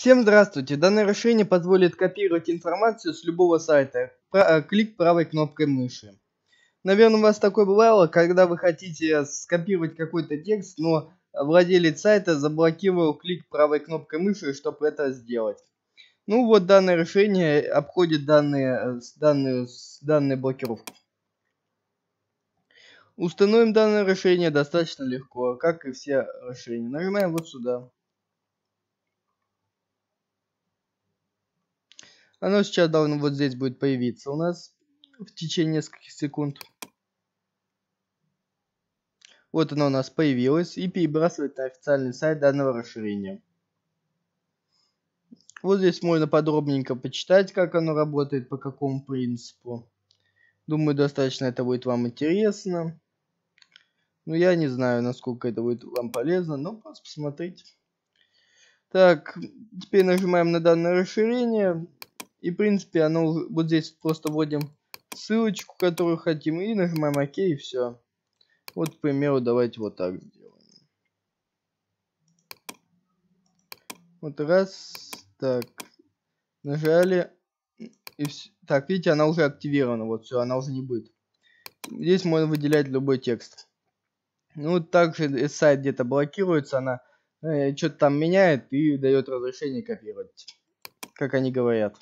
Всем здравствуйте! Данное решение позволит копировать информацию с любого сайта, э, клик правой кнопкой мыши. Наверное, у вас такое бывало, когда вы хотите скопировать какой-то текст, но владелец сайта заблокировал клик правой кнопкой мыши, чтобы это сделать. Ну вот данное решение обходит данные, данные э, данную блокировку. Установим данное решение достаточно легко, как и все решения. Нажимаем вот сюда. Оно сейчас должно вот здесь будет появиться у нас в течение нескольких секунд. Вот оно у нас появилось и перебрасывает на официальный сайт данного расширения. Вот здесь можно подробненько почитать, как оно работает, по какому принципу. Думаю, достаточно это будет вам интересно. Ну, я не знаю, насколько это будет вам полезно, но просто посмотрите. Так, теперь нажимаем на данное расширение. И в принципе оно вот здесь просто вводим ссылочку, которую хотим, и нажимаем ОК и все. Вот, к примеру, давайте вот так сделаем. Вот раз, так, нажали, и все. Так, видите, она уже активирована, вот все, она уже не будет. Здесь можно выделять любой текст. Ну, также сайт где-то блокируется, она э, что-то там меняет и дает разрешение копировать, как они говорят.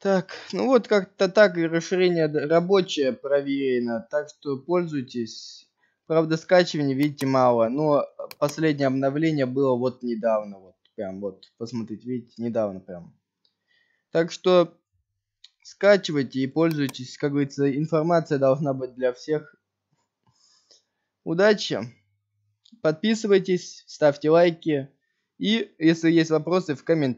Так, ну вот как-то так и расширение рабочее проверено, так что пользуйтесь. Правда, скачивания, видите, мало, но последнее обновление было вот недавно, вот прям вот, посмотрите, видите, недавно прям. Так что скачивайте и пользуйтесь, как говорится, информация должна быть для всех. Удачи, подписывайтесь, ставьте лайки и, если есть вопросы, в комментариях.